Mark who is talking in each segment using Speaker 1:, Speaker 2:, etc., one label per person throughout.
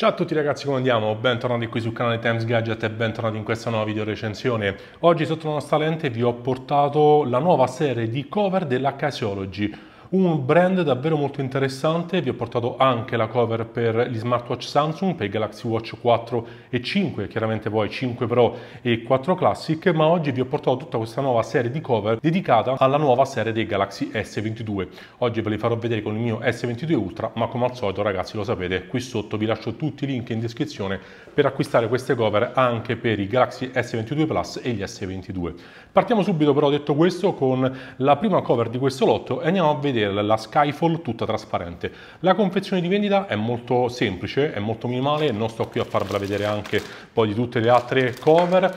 Speaker 1: Ciao a tutti ragazzi, come andiamo? Bentornati qui sul canale Times Gadget e bentornati in questa nuova video recensione. Oggi sotto la nostra lente vi ho portato la nuova serie di cover della Casiology un brand davvero molto interessante, vi ho portato anche la cover per gli smartwatch Samsung, per i Galaxy Watch 4 e 5, chiaramente poi 5 Pro e 4 Classic, ma oggi vi ho portato tutta questa nuova serie di cover dedicata alla nuova serie dei Galaxy S22. Oggi ve li farò vedere con il mio S22 Ultra, ma come al solito ragazzi lo sapete, qui sotto vi lascio tutti i link in descrizione per acquistare queste cover anche per i Galaxy S22 Plus e gli S22. Partiamo subito però detto questo con la prima cover di questo lotto e andiamo a vedere vedere la Skyfall tutta trasparente. La confezione di vendita è molto semplice, è molto minimale, non sto qui a farvela vedere anche poi di tutte le altre cover.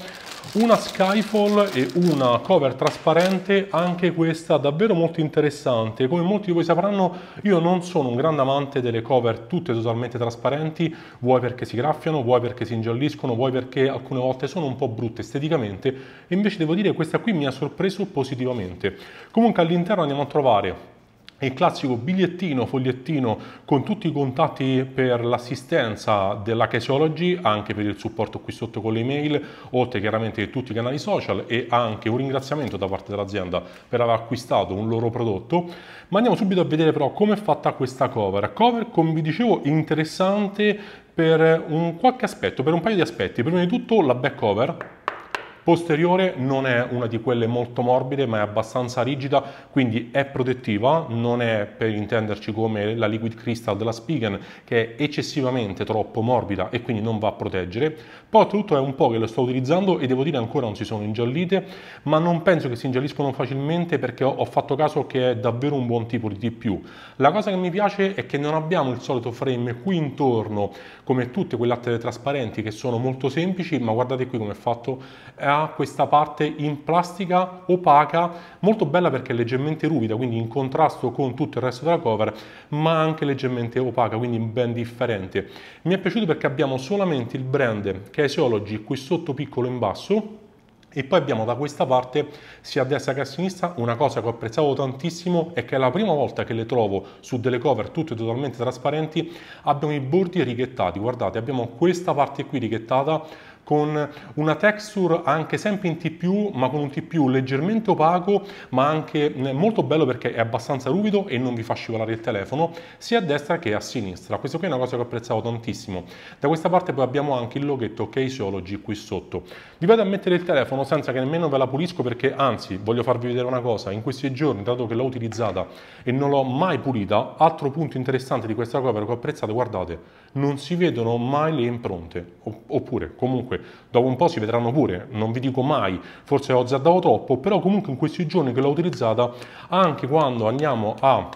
Speaker 1: Una Skyfall e una cover trasparente, anche questa davvero molto interessante. Come molti di voi sapranno, io non sono un grande amante delle cover tutte totalmente trasparenti, vuoi perché si graffiano, vuoi perché si ingialliscono, vuoi perché alcune volte sono un po' brutte esteticamente, e invece devo dire che questa qui mi ha sorpreso positivamente. Comunque all'interno andiamo a trovare il classico bigliettino, fogliettino con tutti i contatti per l'assistenza della Caseology, anche per il supporto qui sotto con le mail, oltre chiaramente tutti i canali social e anche un ringraziamento da parte dell'azienda per aver acquistato un loro prodotto. Ma andiamo subito a vedere però come è fatta questa cover. Cover, come vi dicevo, interessante per un qualche aspetto, per un paio di aspetti. Prima di tutto la back cover Posteriore non è una di quelle molto morbide ma è abbastanza rigida, quindi è protettiva, non è per intenderci come la liquid crystal della Spigen che è eccessivamente troppo morbida e quindi non va a proteggere. Poi oltretutto è un po' che lo sto utilizzando e devo dire ancora non si sono ingiallite, ma non penso che si ingialliscono facilmente perché ho fatto caso che è davvero un buon tipo di TPU. La cosa che mi piace è che non abbiamo il solito frame qui intorno come tutte quelle altre trasparenti che sono molto semplici, ma guardate qui come è fatto, è ha questa parte in plastica opaca, molto bella perché è leggermente ruvida, quindi in contrasto con tutto il resto della cover, ma anche leggermente opaca, quindi ben differente. Mi è piaciuto perché abbiamo solamente il brand Caseology qui sotto piccolo in basso, e poi abbiamo da questa parte, sia a destra che a sinistra, una cosa che ho apprezzato tantissimo è che è la prima volta che le trovo su delle cover tutte totalmente trasparenti, abbiamo i bordi righettati, guardate, abbiamo questa parte qui righettata, con una texture anche sempre in T+, ma con un T+, leggermente opaco, ma anche eh, molto bello perché è abbastanza ruvido e non vi fa scivolare il telefono, sia a destra che a sinistra. Questo qui è una cosa che ho apprezzato tantissimo. Da questa parte poi abbiamo anche il loghetto Caseology qui sotto. Vi vado a mettere il telefono senza che nemmeno ve la pulisco perché, anzi, voglio farvi vedere una cosa. In questi giorni, dato che l'ho utilizzata e non l'ho mai pulita, altro punto interessante di questa cover che ho apprezzato, guardate, non si vedono mai le impronte. Oppure, comunque, dopo un po' si vedranno pure, non vi dico mai, forse ho azzardato troppo, però comunque in questi giorni che l'ho utilizzata, anche quando andiamo a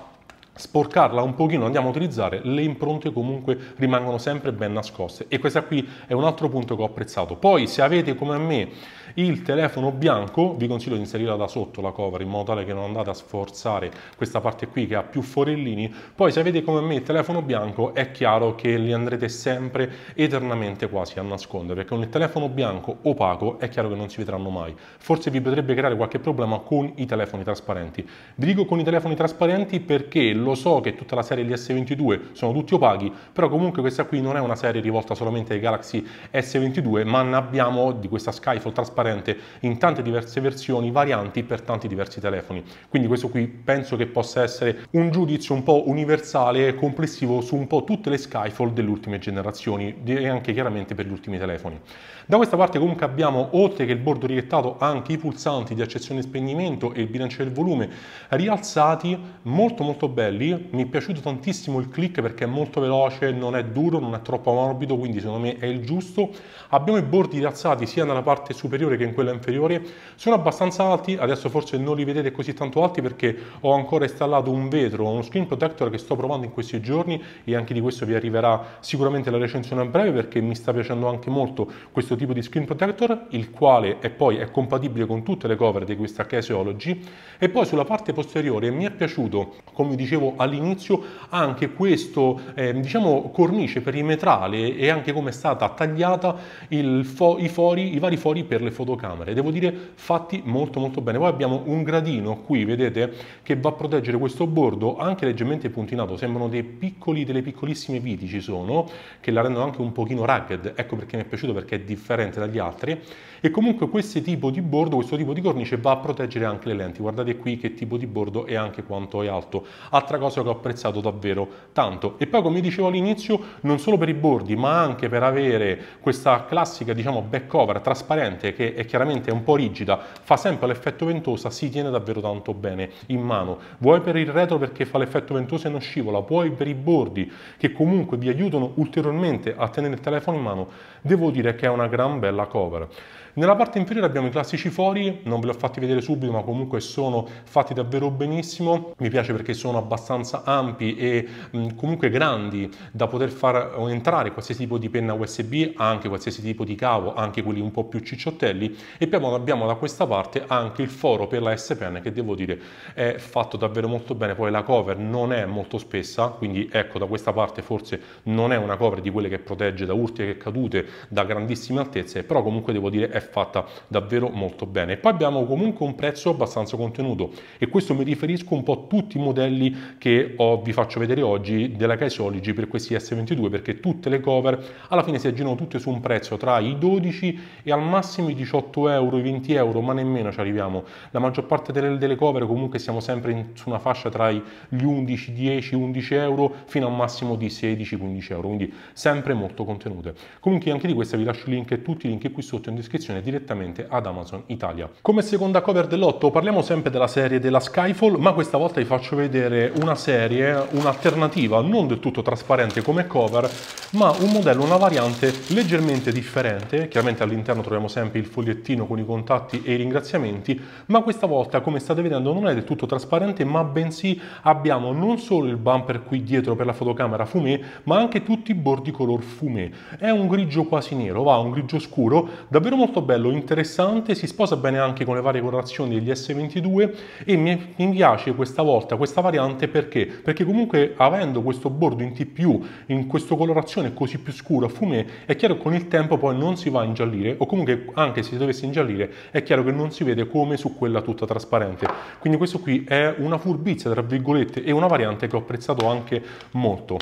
Speaker 1: sporcarla un pochino andiamo a utilizzare le impronte comunque rimangono sempre ben nascoste e questo qui è un altro punto che ho apprezzato poi se avete come me il telefono bianco, vi consiglio di inserirla da sotto la cover in modo tale che non andate a sforzare questa parte qui che ha più forellini. Poi se avete come me il telefono bianco è chiaro che li andrete sempre eternamente quasi a nascondere perché con il telefono bianco opaco è chiaro che non si vedranno mai. Forse vi potrebbe creare qualche problema con i telefoni trasparenti. Vi dico con i telefoni trasparenti perché lo so che tutta la serie di S22 sono tutti opachi però comunque questa qui non è una serie rivolta solamente ai Galaxy S22, ma ne abbiamo di questa Skyfall trasparente apparente in tante diverse versioni, varianti per tanti diversi telefoni. Quindi questo qui penso che possa essere un giudizio un po' universale e complessivo su un po' tutte le Skyfall delle ultime generazioni e anche chiaramente per gli ultimi telefoni. Da questa parte comunque abbiamo, oltre che il bordo rilettato, anche i pulsanti di accezione e spegnimento e il bilancio del volume rialzati, molto molto belli. Mi è piaciuto tantissimo il click perché è molto veloce, non è duro, non è troppo morbido, quindi secondo me è il giusto. Abbiamo i bordi rialzati sia nella parte superiore superiore che in quella inferiore, sono abbastanza alti, adesso forse non li vedete così tanto alti perché ho ancora installato un vetro, uno screen protector che sto provando in questi giorni e anche di questo vi arriverà sicuramente la recensione a breve perché mi sta piacendo anche molto questo tipo di screen protector, il quale è poi è compatibile con tutte le cover di questa Caseology e poi sulla parte posteriore mi è piaciuto, come dicevo all'inizio, anche questo eh, diciamo cornice perimetrale e anche come è stata tagliata il fo i fori, i vari fori per le foto fotocamere, devo dire fatti molto molto bene. Poi abbiamo un gradino qui, vedete, che va a proteggere questo bordo anche leggermente puntinato, sembrano dei piccoli, delle piccolissime viti ci sono, che la rendono anche un pochino rugged, ecco perché mi è piaciuto perché è differente dagli altri e comunque questo tipo di bordo, questo tipo di cornice va a proteggere anche le lenti, guardate qui che tipo di bordo e anche quanto è alto, altra cosa che ho apprezzato davvero tanto e poi come dicevo all'inizio non solo per i bordi ma anche per avere questa classica diciamo back cover trasparente che è chiaramente un po' rigida, fa sempre l'effetto ventosa, si tiene davvero tanto bene in mano. Vuoi per il retro perché fa l'effetto ventoso e non scivola, vuoi per i bordi che comunque vi aiutano ulteriormente a tenere il telefono in mano, devo dire che è una gran bella cover. Nella parte inferiore abbiamo i classici fori, non ve li ho fatti vedere subito ma comunque sono fatti davvero benissimo, mi piace perché sono abbastanza ampi e mh, comunque grandi da poter far entrare qualsiasi tipo di penna USB, anche qualsiasi tipo di cavo, anche quelli un po' più cicciottelli e poi abbiamo da questa parte anche il foro per la S Pen che devo dire è fatto davvero molto bene, poi la cover non è molto spessa, quindi ecco da questa parte forse non è una cover di quelle che protegge da urti e cadute da grandissime altezze, però comunque devo dire è fatta davvero molto bene. E poi abbiamo comunque un prezzo abbastanza contenuto e questo mi riferisco un po' a tutti i modelli che ho, vi faccio vedere oggi della Caseology per questi S22 perché tutte le cover alla fine si aggirano tutte su un prezzo tra i 12 e al massimo i 18 euro, i 20 euro, ma nemmeno ci arriviamo. La maggior parte delle, delle cover comunque siamo sempre in, su una fascia tra gli 11, 10, 11 euro fino a un massimo di 16-15 euro, quindi sempre molto contenute. Comunque anche di questa vi lascio il link e tutti i link qui sotto in descrizione distribuzione direttamente ad Amazon Italia. Come seconda cover dell'otto parliamo sempre della serie della Skyfall, ma questa volta vi faccio vedere una serie, un'alternativa, non del tutto trasparente come cover, ma un modello, una variante leggermente differente. Chiaramente all'interno troviamo sempre il fogliettino con i contatti e i ringraziamenti, ma questa volta, come state vedendo, non è del tutto trasparente, ma bensì abbiamo non solo il bumper qui dietro per la fotocamera fumé, ma anche tutti i bordi color fumé. È un grigio quasi nero, va, un grigio scuro, davvero molto bello bello, interessante, si sposa bene anche con le varie colorazioni degli S22 e mi, piace questa volta questa variante perché? Perché comunque avendo questo bordo in TPU, in questa colorazione così più scura, fumé, è chiaro che con il tempo poi non si va a ingiallire o comunque anche se si dovesse ingiallire è chiaro che non si vede come su quella tutta trasparente. Quindi questo qui è una furbizia tra virgolette e una variante che ho apprezzato anche molto.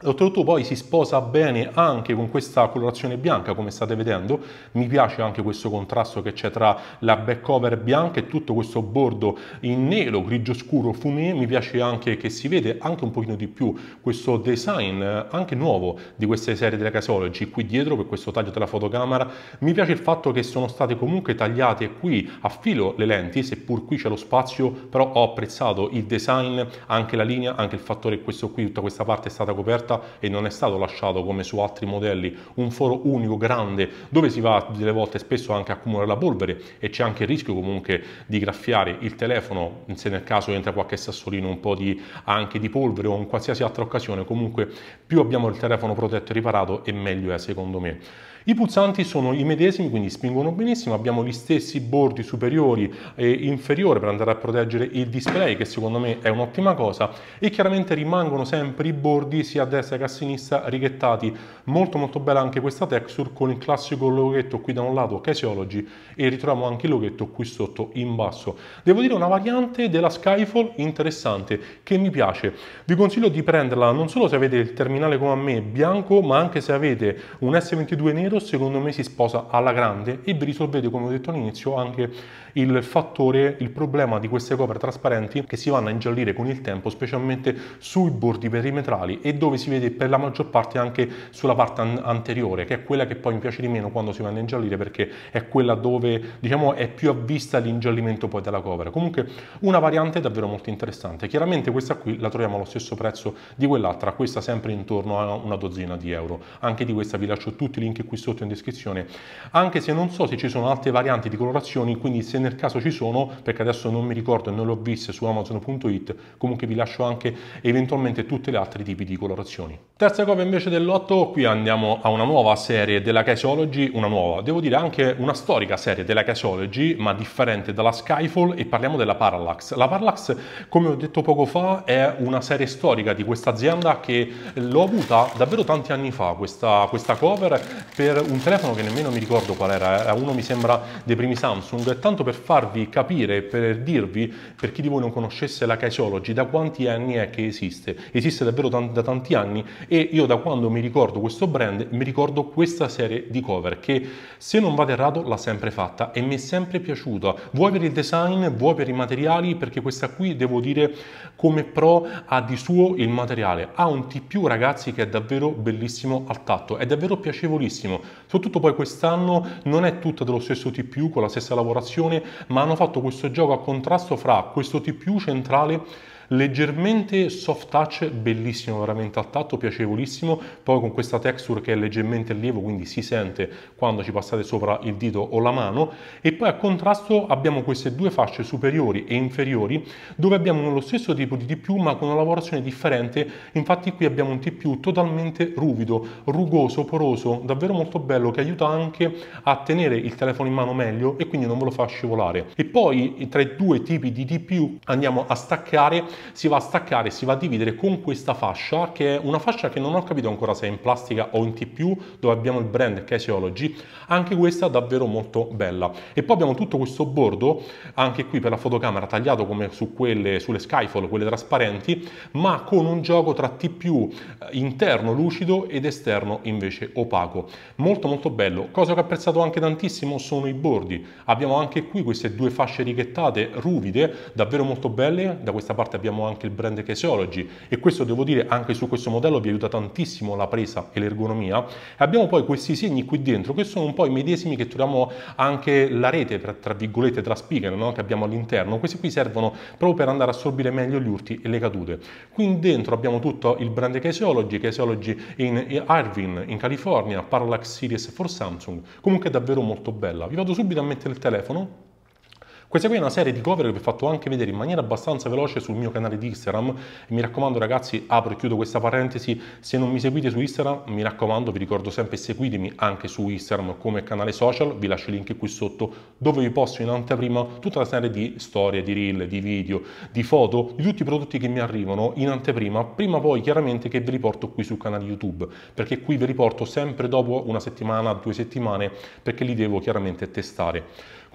Speaker 1: L'Otterotu poi si sposa bene anche con questa colorazione bianca come state vedendo, mi piace anche questo contrasto che c'è tra la back cover bianca e tutto questo bordo in nero, grigio scuro, fumé, mi piace anche che si vede anche un pochino di più questo design anche nuovo di queste serie della Casology qui dietro per questo taglio della fotocamera, mi piace il fatto che sono state comunque tagliate qui a filo le lenti, seppur qui c'è lo spazio, però ho apprezzato il design, anche la linea, anche il fattore che questo qui, tutta questa parte è stata coperta offerta e non è stato lasciato come su altri modelli un foro unico grande dove si va delle volte spesso anche a accumulare la polvere e c'è anche il rischio comunque di graffiare il telefono se nel caso entra qualche sassolino un po' di, anche di polvere o in qualsiasi altra occasione comunque più abbiamo il telefono protetto e riparato e meglio è secondo me. I pulsanti sono i medesimi, quindi spingono benissimo, abbiamo gli stessi bordi superiori e inferiori per andare a proteggere il display, che secondo me è un'ottima cosa, e chiaramente rimangono sempre i bordi sia a destra che a sinistra righettati. Molto molto bella anche questa texture con il classico loghetto qui da un lato Caseology e ritroviamo anche il loghetto qui sotto in basso. Devo dire una variante della Skyfall interessante che mi piace. Vi consiglio di prenderla non solo se avete il terminale come a me bianco, ma anche se avete un S22 nero Britor secondo me si sposa alla grande e Britor vede come ho detto all'inizio anche il fattore, il problema di queste cover trasparenti che si vanno a ingiallire con il tempo specialmente sui bordi perimetrali e dove si vede per la maggior parte anche sulla parte an anteriore che è quella che poi mi piace di meno quando si vanno a ingiallire perché è quella dove diciamo è più a vista l'ingiallimento poi della cover comunque una variante davvero molto interessante chiaramente questa qui la troviamo allo stesso prezzo di quell'altra questa sempre intorno a una dozzina di euro anche di questa vi lascio tutti i link qui sotto sotto in descrizione, anche se non so se ci sono altre varianti di colorazioni, quindi se nel caso ci sono, perché adesso non mi ricordo e non le ho viste su amazon.it, comunque vi lascio anche eventualmente tutte le altre tipi di colorazioni. Terza cosa invece del lotto, qui andiamo a una nuova serie della Caseology, una nuova, devo dire anche una storica serie della Caseology, ma differente dalla Skyfall e parliamo della Parallax. La Parallax, come ho detto poco fa, è una serie storica di questa azienda che l'ho avuta davvero tanti anni fa, questa, questa cover, per per un telefono che nemmeno mi ricordo qual era, era eh, uno mi sembra dei primi Samsung, tanto per farvi capire, per dirvi, per chi di voi non conoscesse la Caseology, da quanti anni è che esiste. Esiste davvero t- da tanti anni e io da quando mi ricordo questo brand mi ricordo questa serie di cover che se non vado errato l'ha sempre fatta e mi è sempre piaciuta, vuoi per il design, vuoi per i materiali, perché questa qui devo dire come pro ha di suo il materiale, ha un T più ragazzi che è davvero bellissimo al tatto, è davvero piacevolissimo, Soprattutto poi quest'anno non è tutta dello stesso TPU con la stessa lavorazione, ma hanno fatto questo gioco a contrasto fra questo TPU centrale leggermente soft touch, bellissimo, veramente al tatto, piacevolissimo, poi con questa texture che è leggermente lievo, quindi si sente quando ci passate sopra il dito o la mano, e poi a contrasto abbiamo queste due fasce superiori e inferiori, dove abbiamo lo stesso tipo di T+, ma con una lavorazione differente, infatti qui abbiamo un T+, totalmente ruvido, rugoso, poroso, davvero molto bello, che aiuta anche a tenere il telefono in mano meglio e quindi non ve lo fa scivolare. E poi tra i due tipi di T+, andiamo a staccare si va a staccare, si va a dividere con questa fascia che è una fascia che non ho capito ancora se è in plastica o in TPU, dove abbiamo il brand Caseology, anche questa davvero molto bella. E poi abbiamo tutto questo bordo, anche qui per la fotocamera, tagliato come su quelle, sulle Skyfall, quelle trasparenti, ma con un gioco tra TPU eh, interno lucido ed esterno invece opaco. Molto molto bello. Cosa che ho apprezzato anche tantissimo sono i bordi. Abbiamo anche qui queste due fasce righettate ruvide, davvero molto belle. Da questa parte abbiamo abbiamo anche il brand Caseology e questo devo dire anche su questo modello vi aiuta tantissimo la presa e l'ergonomia. Abbiamo poi questi segni qui dentro che sono un po' i medesimi che troviamo anche la rete, tra virgolette, tra speaker no? che abbiamo all'interno. Questi qui servono proprio per andare a assorbire meglio gli urti e le cadute. Qui dentro abbiamo tutto il brand Caseology, Caseology in Irvine, in California, Parallax Series for Samsung. Comunque è davvero molto bella. Vi vado subito a mettere il telefono questa qui è una serie di cover che vi ho fatto anche vedere in maniera abbastanza veloce sul mio canale di Instagram e mi raccomando ragazzi, apro e chiudo questa parentesi, se non mi seguite su Instagram mi raccomando, vi ricordo sempre seguitemi anche su Instagram come canale social, vi lascio il link qui sotto dove vi posto in anteprima tutta la serie di storie, di reel, di video, di foto, di tutti i prodotti che mi arrivano in anteprima, prima poi chiaramente che ve li porto qui sul canale YouTube, perché qui vi riporto sempre dopo una settimana, due settimane, perché li devo chiaramente testare.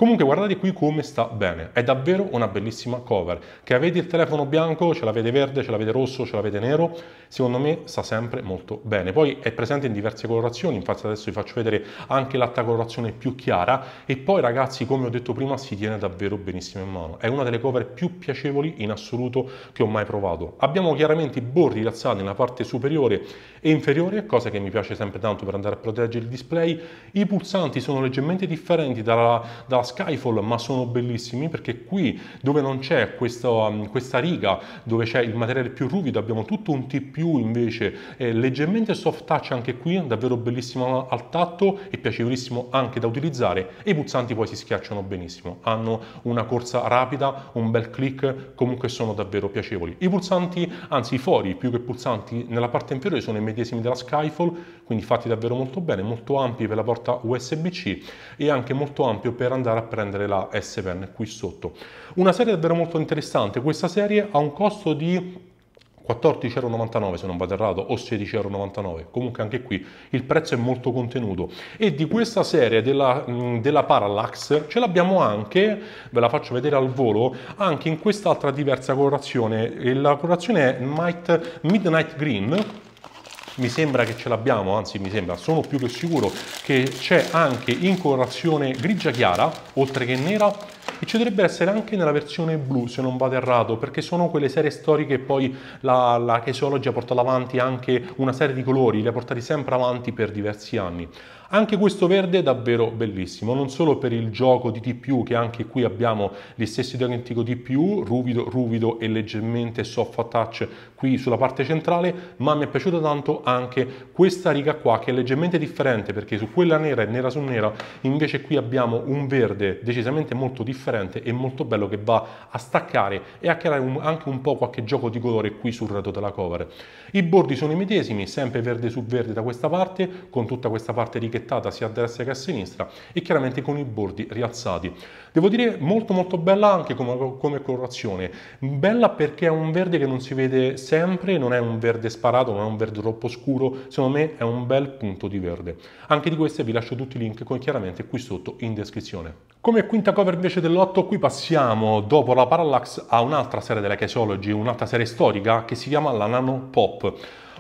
Speaker 1: Comunque guardate qui come sta bene, è davvero una bellissima cover, che avete il telefono bianco, ce l'avete verde, ce l'avete rosso, ce l'avete nero, secondo me sta sempre molto bene. Poi è presente in diverse colorazioni, infatti adesso vi faccio vedere anche l'altra colorazione più chiara e poi ragazzi come ho detto prima si tiene davvero benissimo in mano, è una delle cover più piacevoli in assoluto che ho mai provato. Abbiamo chiaramente i bordi rilassati nella parte superiore e inferiore, cosa che mi piace sempre tanto per andare a proteggere il display, i pulsanti sono leggermente differenti dalla, dalla Skyfall, ma sono bellissimi perché qui dove non c'è questa, um, questa riga, dove c'è il materiale più ruvido, abbiamo tutto un T più invece eh, leggermente soft touch anche qui, davvero bellissimo al tatto e piacevolissimo anche da utilizzare. E i pulsanti poi si schiacciano benissimo, hanno una corsa rapida, un bel click, comunque sono davvero piacevoli. I pulsanti, anzi i fori più che pulsanti nella parte inferiore sono i medesimi della Skyfall, quindi fatti davvero molto bene, molto ampi per la porta USB-C e anche molto ampio per andare a a prendere la S Pen qui sotto. Una serie davvero molto interessante, questa serie ha un costo di 14,99€ se non vado errato o 16,99€ comunque anche qui il prezzo è molto contenuto e di questa serie della, della Parallax ce l'abbiamo anche ve la faccio vedere al volo anche in quest'altra diversa colorazione la colorazione è Midnight Green mi sembra che ce l'abbiamo, anzi mi sembra, sono più che sicuro che c'è anche in colorazione grigia chiara, oltre che nera, e ci dovrebbe essere anche nella versione blu se non vado errato perché sono quelle serie storiche che poi la, la Caseology ha portato avanti anche una serie di colori li ha portati sempre avanti per diversi anni anche questo verde è davvero bellissimo, non solo per il gioco di TPU, che anche qui abbiamo gli stessi identico TPU, ruvido, ruvido e leggermente soft touch qui sulla parte centrale, ma mi è piaciuta tanto anche questa riga qua che è leggermente differente perché su quella nera e nera su nera invece qui abbiamo un verde decisamente molto differente e molto bello che va a staccare e a creare un, anche un po' qualche gioco di colore qui sul retro della cover. I bordi sono i medesimi, sempre verde su verde da questa parte, con tutta questa parte righe traghettata sia a destra che a sinistra e chiaramente con i bordi rialzati. Devo dire molto molto bella anche come, come colorazione, bella perché è un verde che non si vede sempre, non è un verde sparato, non è un verde troppo scuro, secondo me è un bel punto di verde. Anche di queste vi lascio tutti i link con, chiaramente qui sotto in descrizione. Come quinta cover invece dell'8 qui passiamo dopo la Parallax a un'altra serie della Casology, un'altra serie storica che si chiama la Nano Pop.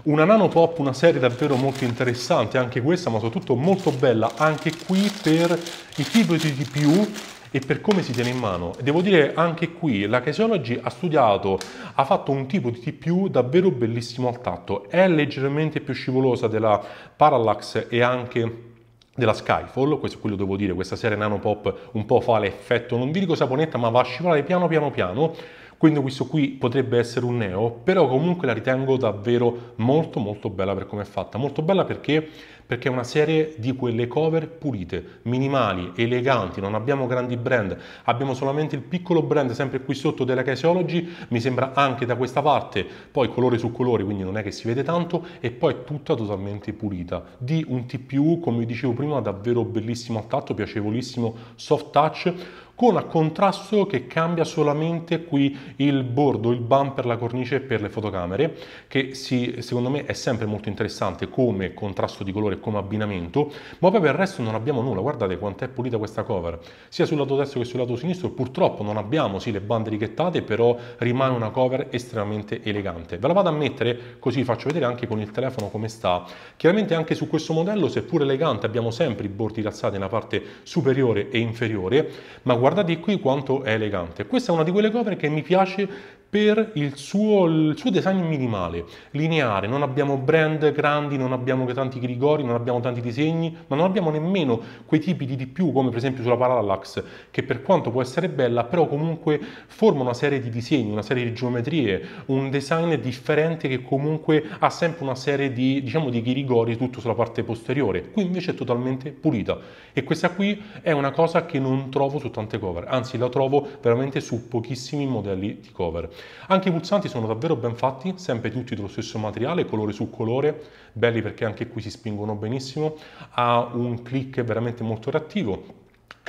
Speaker 1: Una nano pop, una serie davvero molto interessante, anche questa, ma soprattutto molto bella, anche qui per il tipo di tpu e per come si tiene in mano. Devo dire anche qui la Caseology ha studiato, ha fatto un tipo di TPU davvero bellissimo al tatto, è leggermente più scivolosa della Parallax e anche della Skyfall, questo è quello devo dire, questa serie nano pop un po' fa l'effetto, non vi dico saponetta, ma va a scivolare piano piano piano quindi questo qui potrebbe essere un neo, però comunque la ritengo davvero molto molto bella per come è fatta, molto bella perché perché è una serie di quelle cover pulite, minimali, eleganti, non abbiamo grandi brand, abbiamo solamente il piccolo brand sempre qui sotto della Caseology, mi sembra anche da questa parte, poi colore su colore, quindi non è che si vede tanto, e poi è tutta totalmente pulita, di un TPU, come vi dicevo prima, davvero bellissimo al tatto, piacevolissimo, soft touch, con a contrasto che cambia solamente qui il bordo, il bumper, la cornice per le fotocamere, che si, secondo me è sempre molto interessante come contrasto di colore, come abbinamento, ma poi per il resto non abbiamo nulla, guardate quanto è pulita questa cover, sia sul lato destro che sul lato sinistro, purtroppo non abbiamo sì le bande richettate, però rimane una cover estremamente elegante. Ve la vado a mettere così vi faccio vedere anche con il telefono come sta. Chiaramente anche su questo modello, seppur elegante, abbiamo sempre i bordi razzati nella parte superiore e inferiore, ma guardate guardate qui quanto è elegante. Questa è una di quelle cover che mi piace per il suo, il suo, design minimale, lineare, non abbiamo brand grandi, non abbiamo tanti grigori, non abbiamo tanti disegni, ma non abbiamo nemmeno quei tipi di di più come per esempio sulla Parallax, che per quanto può essere bella, però comunque forma una serie di disegni, una serie di geometrie, un design differente che comunque ha sempre una serie di, diciamo, di grigori tutto sulla parte posteriore, qui invece è totalmente pulita e questa qui è una cosa che non trovo su tante cover, anzi la trovo veramente su pochissimi modelli di cover. Anche i pulsanti sono davvero ben fatti, sempre tutti dello stesso materiale, colore su colore, belli perché anche qui si spingono benissimo, ha un click veramente molto reattivo.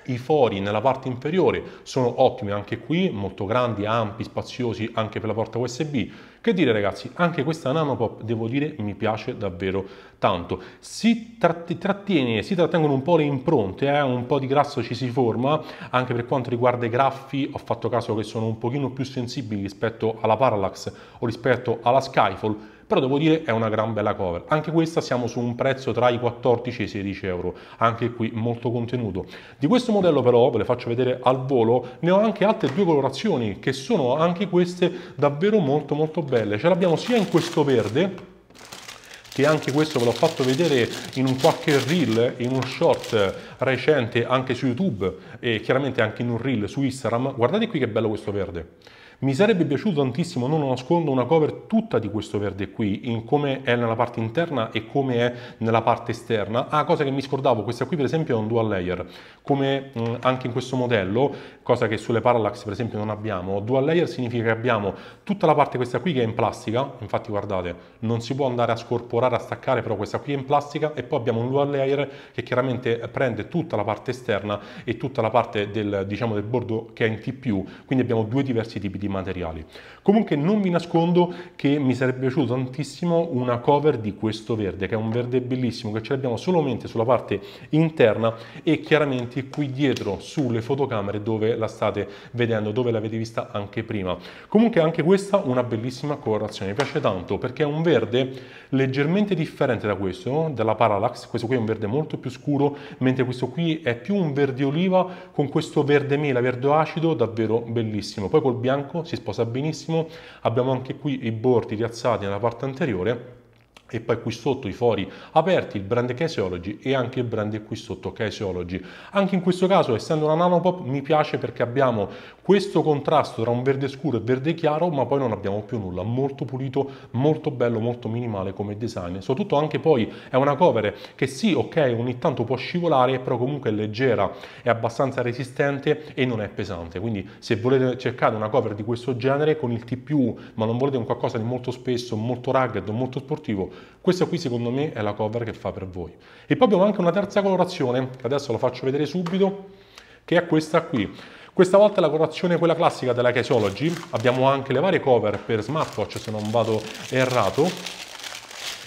Speaker 1: I fori nella parte inferiore sono ottimi anche qui, molto grandi, ampi, spaziosi anche per la porta USB che dire ragazzi, anche questa Nanopop devo dire mi piace davvero tanto. Si, trattiene, si trattengono un po' le impronte, eh? un po' di grasso ci si forma, anche per quanto riguarda i graffi ho fatto caso che sono un pochino più sensibili rispetto alla Parallax o rispetto alla Skyfall, però devo dire è una gran bella cover. Anche questa siamo su un prezzo tra i 14 e i 16 euro, anche qui molto contenuto. Di questo modello però, ve le faccio vedere al volo, ne ho anche altre due colorazioni che sono anche queste davvero molto molto belle. Ce l'abbiamo sia in questo verde, che anche questo ve l'ho fatto vedere in un qualche reel, in un short recente anche su YouTube e chiaramente anche in un reel su Instagram. Guardate qui che bello questo verde mi sarebbe piaciuto tantissimo, non lo nascondo, una cover tutta di questo verde qui, in come è nella parte interna e come è nella parte esterna. Ah, cosa che mi scordavo, questa qui per esempio è un dual layer, come mh, mm, anche in questo modello, cosa che sulle Parallax per esempio non abbiamo. Dual layer significa che abbiamo tutta la parte questa qui che è in plastica, infatti guardate, non si può andare a scorporare, a staccare, però questa qui è in plastica e poi abbiamo un dual layer che chiaramente prende tutta la parte esterna e tutta la parte del, diciamo, del bordo che è in TPU, quindi abbiamo due diversi tipi di materiali. Comunque non vi nascondo che mi sarebbe piaciuto tantissimo una cover di questo verde, che è un verde bellissimo, che ce l'abbiamo solamente sulla parte interna e chiaramente qui dietro sulle fotocamere dove la state vedendo, dove l'avete vista anche prima. Comunque anche questa una bellissima colorazione, mi piace tanto perché è un verde leggermente differente da questo, della Parallax, questo qui è un verde molto più scuro, mentre questo qui è più un verde oliva con questo verde mela, verde acido, davvero bellissimo. Poi col bianco bianco, si sposa benissimo, abbiamo anche qui i bordi rialzati nella parte anteriore e poi qui sotto i fori aperti il brand Caseology e anche il brand qui sotto Caseology anche in questo caso essendo una nanopop mi piace perché abbiamo questo contrasto tra un verde scuro e verde chiaro ma poi non abbiamo più nulla molto pulito molto bello molto minimale come design soprattutto anche poi è una cover che sì ok ogni tanto può scivolare però comunque è leggera è abbastanza resistente e non è pesante quindi se volete cercare una cover di questo genere con il TPU, ma non volete un qualcosa di molto spesso molto rugged molto sportivo questa qui secondo me è la cover che fa per voi e poi abbiamo anche una terza colorazione che adesso la faccio vedere subito che è questa qui questa volta la colorazione è quella classica della Caseology. abbiamo anche le varie cover per smartwatch se non vado errato,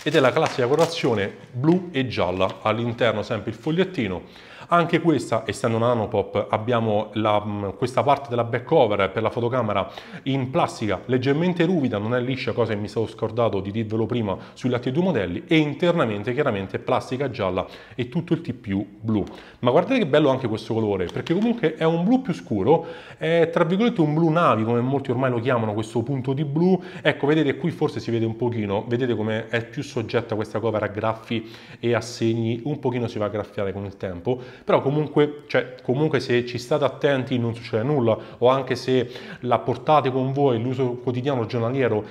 Speaker 1: ed è la classica colorazione blu e gialla, all'interno sempre il fogliettino, anche questa, essendo una Nanopop, abbiamo la, mm, questa parte della back cover per la fotocamera in plastica leggermente ruvida, non è liscia, cosa che mi sono scordato di dirvelo prima sugli altri due modelli, e internamente chiaramente plastica gialla e tutto il T più blu. Ma guardate che bello anche questo colore, perché comunque è un blu più scuro, è tra virgolette un blu navi, come molti ormai lo chiamano, questo punto di blu. Ecco, vedete qui forse si vede un pochino, vedete come è più soggetta questa cover a graffi e a segni, un pochino si va a graffiare con il tempo, però comunque, cioè, comunque se ci state attenti non succede nulla o anche se la portate con voi l'uso quotidiano giornaliero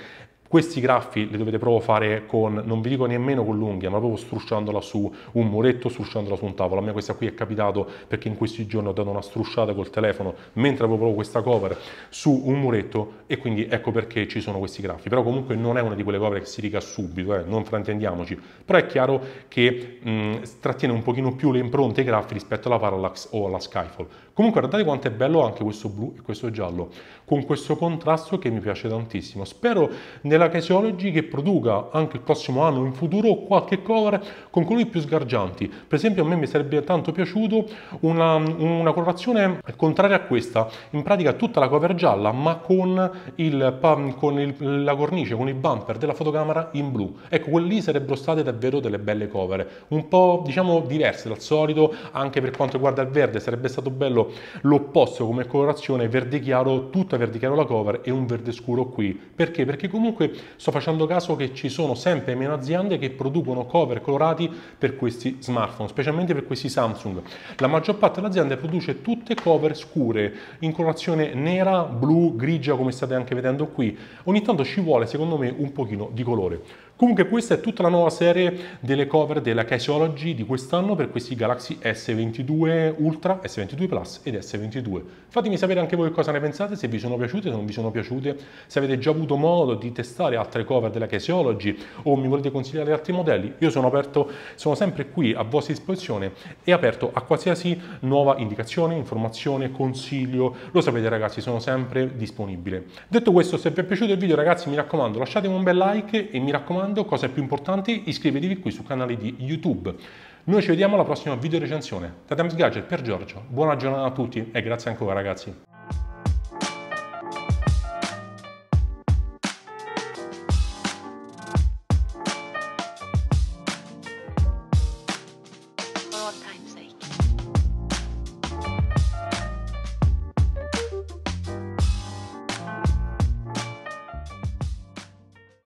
Speaker 1: questi graffi li dovete proprio fare con, non vi dico nemmeno con l'unghia, ma proprio strusciandola su un muretto, strusciandola su un tavolo. A me questa qui è capitato perché in questi giorni ho dato una strusciata col telefono mentre avevo proprio questa cover su un muretto e quindi ecco perché ci sono questi graffi. Però comunque non è una di quelle cover che si riga subito, eh, non fraintendiamoci. Però è chiaro che mh, trattiene un pochino più le impronte e graffi rispetto alla Parallax o alla Skyfall. Comunque guardate quanto è bello anche questo blu e questo giallo, con questo contrasto che mi piace tantissimo. Spero nella Caseology che produca anche il prossimo anno, in futuro, qualche cover con colori più sgargianti. Per esempio a me mi sarebbe tanto piaciuto una, una colorazione contraria a questa, in pratica tutta la cover gialla ma con, il, con il, la cornice, con il bumper della fotocamera in blu. Ecco, quelli sarebbero state davvero delle belle cover, un po' diciamo diverse dal solito, anche per quanto riguarda il verde, sarebbe stato bello l'opposto come colorazione verde chiaro, tutta verde chiaro la cover e un verde scuro qui. Perché? Perché comunque sto facendo caso che ci sono sempre meno aziende che producono cover colorati per questi smartphone, specialmente per questi Samsung. La maggior parte delle aziende produce tutte cover scure, in colorazione nera, blu, grigia come state anche vedendo qui. Ogni tanto ci vuole secondo me un pochino di colore. Comunque questa è tutta la nuova serie delle cover della Caseology di quest'anno per questi Galaxy S22 Ultra, S22 Plus ed S22. Fatemi sapere anche voi cosa ne pensate, se vi sono piaciute, se non vi sono piaciute, se avete già avuto modo di testare altre cover della Caseology o mi volete consigliare altri modelli, io sono aperto, sono sempre qui a vostra disposizione e aperto a qualsiasi nuova indicazione, informazione, consiglio, lo sapete ragazzi, sono sempre disponibile. Detto questo, se vi è piaciuto il video ragazzi mi raccomando lasciate un bel like e mi raccomando raccomando, cosa più importante, iscrivetevi qui sul canale di YouTube. Noi ci vediamo alla prossima video recensione. Da Times Gadget per Giorgio. Buona giornata a tutti e grazie ancora ragazzi.